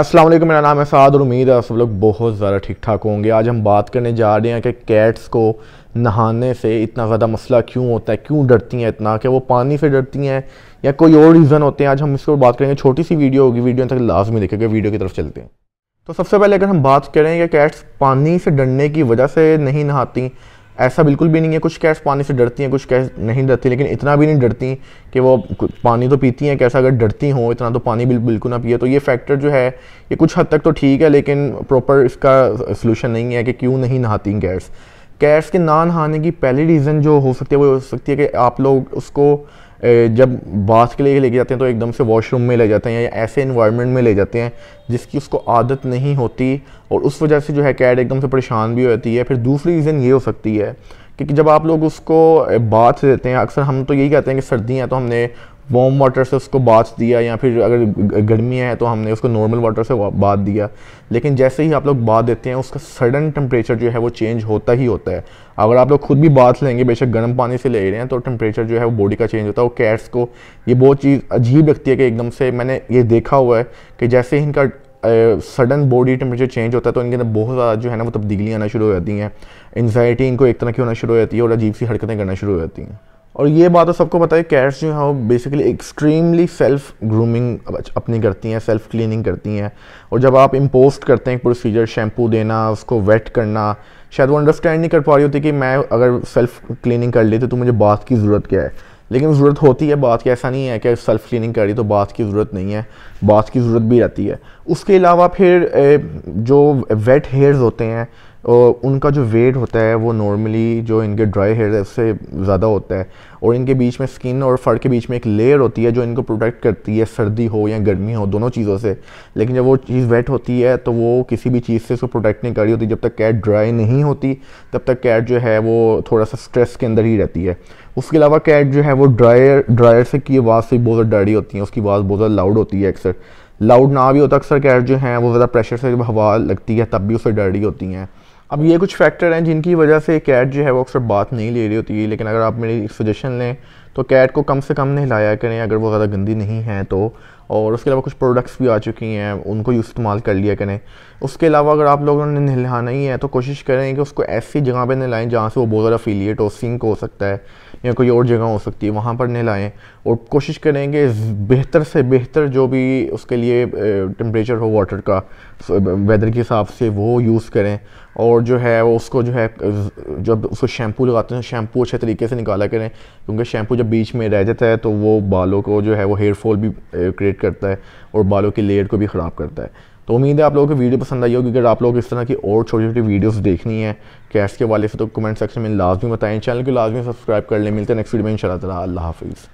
अस्सलाम वालेकुम मेरा नाम है साद और उम्मीद है सब लोग बहुत ज़्यादा ठीक ठाक होंगे आज हम बात करने जा रहे हैं कि कैट्स को नहाने से इतना ज़्यादा मसला क्यों होता है क्यों डरती हैं इतना कि वो पानी से डरती हैं या कोई और रीज़न होते हैं आज हम इसको बात करेंगे छोटी सी वीडियो होगी वीडियो तक लाजमी देखेंगे वीडियो की तरफ चलते हैं तो सबसे पहले अगर हम बात करें कि कैट्स पानी से डरने की वजह से नहीं नहाती ऐसा बिल्कुल भी नहीं है कुछ कैश पानी से डरती हैं कुछ कैश नहीं डरती लेकिन इतना भी नहीं डरती कि वो पानी तो पीती हैं कैसा अगर डरती हों इतना तो पानी बिल, बिल्कुल ना पिए तो ये फैक्टर जो है ये कुछ हद तक तो ठीक है लेकिन प्रॉपर इसका सोल्यूशन नहीं है कि क्यों नहीं नहाती कैश कैश के ना नहाने की पहली रीज़न जो हो सकती है वो हो सकती है कि आप लोग उसको जब बाथ के लिए लेके जाते हैं तो एकदम से वॉशरूम में ले जाते हैं या ऐसे इन्वायरमेंट में ले जाते हैं जिसकी उसको आदत नहीं होती और उस वजह से जो है कैट एकदम से परेशान भी हो जाती है फिर दूसरी रीज़न ये हो सकती है कि जब आप लोग उसको बाथ देते हैं अक्सर हम तो यही कहते हैं कि सर्दी तो हमने वार्म वाटर से उसको बाथ दिया या फिर अगर गर्मी है तो हमने उसको नॉर्मल वाटर से बाथ दिया लेकिन जैसे ही आप लोग बाथ देते हैं उसका सडन टेम्परेचर जो है वो चेंज होता ही होता है अगर आप लोग खुद भी बाथ लेंगे बेशक गर्म पानी से ले रहे हैं तो टेम्परेचर जो है वो बॉडी का चेंज होता है और कैट्स को ये बहुत चीज़ अजीब लगती है कि एकदम से मैंने ये देखा हुआ है कि जैसे ही इनका सडन बॉडी टेम्परेचर चेंज होता है तो इनके अंदर बहुत ज़्यादा जो है ना वो तब्दीलियाँ आना शुरू हो जाती हैं एनजाइटी इनको एक तरह की होना शुरू हो जाती है और अजीब सी हरकतें करना शुरू हो जाती हैं और ये बात तो सबको पता है कैट्स जो हैं वो बेसिकली एक्सट्रीमली सेल्फ ग्रूमिंग अपनी करती हैं सेल्फ क्लीनिंग करती हैं और जब आप इम्पोस्ट करते हैं प्रोसीजर शैम्पू देना उसको वेट करना शायद वो अंडरस्टैंड नहीं कर पा रही होती कि मैं अगर सेल्फ क्लीनिंग कर लेती तो मुझे बात की ज़रूरत क्या है लेकिन ज़रूरत होती है बात की ऐसा नहीं है कि सेल्फ क्लिनिंग कर रही तो बात की ज़रूरत नहीं है बात की ज़रूरत भी रहती है उसके अलावा फिर जो वेट हेयर्स होते हैं और उनका जो वेट होता है वो नॉर्मली जो इनके ड्राई हेयर है उससे ज़्यादा होता है और इनके बीच में स्किन और फर के बीच में एक लेयर होती है जो इनको प्रोटेक्ट करती है सर्दी हो या गर्मी हो दोनों चीज़ों से लेकिन जब वो चीज़ वेट होती है तो वो किसी भी चीज़ से उसको प्रोटेक्ट नहीं कर रही होती जब तक कैट ड्राई नहीं होती तब तक कैट जो है वो थोड़ा सा स्ट्रेस के अंदर ही रहती है उसके अलावा कैट जो है वो ड्रायर ड्रायर से की आवाज़ से बहुत ज़्यादा डरी होती है उसकी आवाज़ बहुत ज़्यादा लाउड होती है अक्सर लाउड ना भी होता तो अक्सर कैट जो है वो ज़्यादा प्रेशर से जब हवा लगती है तब भी उससे डरी होती हैं अब ये कुछ फैक्टर हैं जिनकी वजह से कैट जो है वो अक्सर बात नहीं ले रही होती है लेकिन अगर आप मेरी सजेशन लें तो कैट को कम से कम नहलाया करें अगर वो ज़्यादा गंदी नहीं है तो और उसके अलावा कुछ प्रोडक्ट्स भी आ चुकी हैं उनको इस्तेमाल कर लिया करें उसके अलावा अगर आप लोगों ने नहलाना ही है तो कोशिश करें कि उसको ऐसी जगह पर नहलाएँ जहाँ से वो बहुत ज़्यादा फीलिएट हो सिंक हो सकता है या कोई और जगह हो सकती है वहाँ पर नहलाएँ और कोशिश करें कि बेहतर से बेहतर जो भी उसके लिए टम्परेचर हो वाटर का वेदर के हिसाब से वो यूज़ करें और जो है वो उसको जो है जब उसको शैम्पू लगाते हैं शैम्पू अच्छे तरीके से निकाला करें क्योंकि शैम्पू जब बीच में रह जाता है तो वो बालों को जो है वो हेयर फॉल भी क्रिएट करता है और बालों की लेयर को भी ख़राब करता है तो उम्मीद है आप लोगों को वीडियो पसंद आई होगी अगर आप लोग इस तरह की और छोटी छोटी वीडियोस देखनी है कैश के वाले से तो कमेंट सेक्शन में लाजमी बताएं चैनल को लाजमी सब्सक्राइब कर लें मिलते हैं नेक्स्ट वीडियो में इंशाल्लाह अल्लाह हाफिज़